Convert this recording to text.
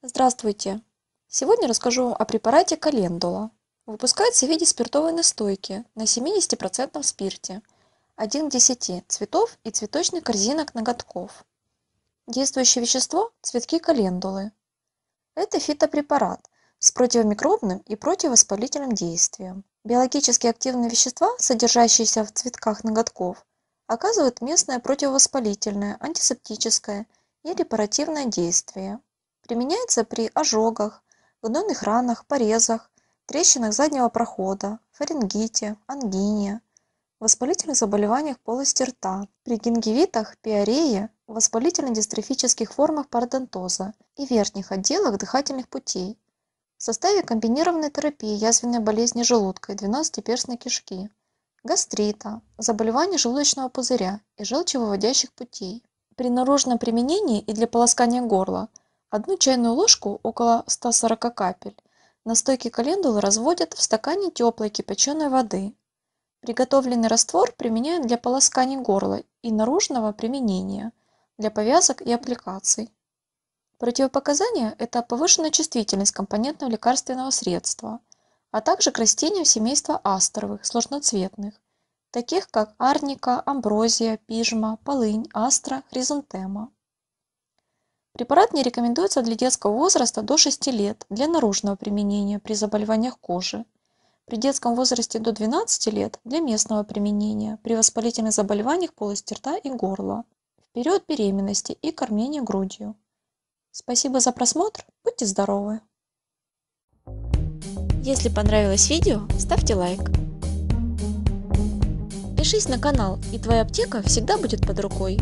Здравствуйте! Сегодня расскажу вам о препарате календула. Выпускается в виде спиртовой настойки на 70% спирте, 1 к 10 цветов и цветочных корзинок ноготков. Действующее вещество – цветки календулы. Это фитопрепарат с противомикробным и противовоспалительным действием. Биологически активные вещества, содержащиеся в цветках ноготков, оказывают местное противовоспалительное, антисептическое и репаративное действие. Применяется при ожогах, гнойных ранах, порезах, трещинах заднего прохода, фарингите, ангине, воспалительных заболеваниях полости рта, при гингивитах, пиорее, воспалительно-дистрофических формах пародонтоза и верхних отделах дыхательных путей. В составе комбинированной терапии язвенной болезни желудка и 12-перстной кишки, гастрита, заболеваний желудочного пузыря и желчевыводящих путей. При наружном применении и для полоскания горла – Одну чайную ложку, около 140 капель, настойки календулы разводят в стакане теплой кипяченой воды. Приготовленный раствор применяют для полоскания горла и наружного применения, для повязок и аппликаций. Противопоказания – это повышенная чувствительность компонентного лекарственного средства, а также к растениям семейства астровых, сложноцветных, таких как арника, амброзия, пижма, полынь, астра, хризантема. Препарат не рекомендуется для детского возраста до 6 лет для наружного применения при заболеваниях кожи, при детском возрасте до 12 лет для местного применения при воспалительных заболеваниях полости рта и горла, в период беременности и кормления грудью. Спасибо за просмотр, будьте здоровы! Если понравилось видео, ставьте лайк. Пишись на канал, и твоя аптека всегда будет под рукой.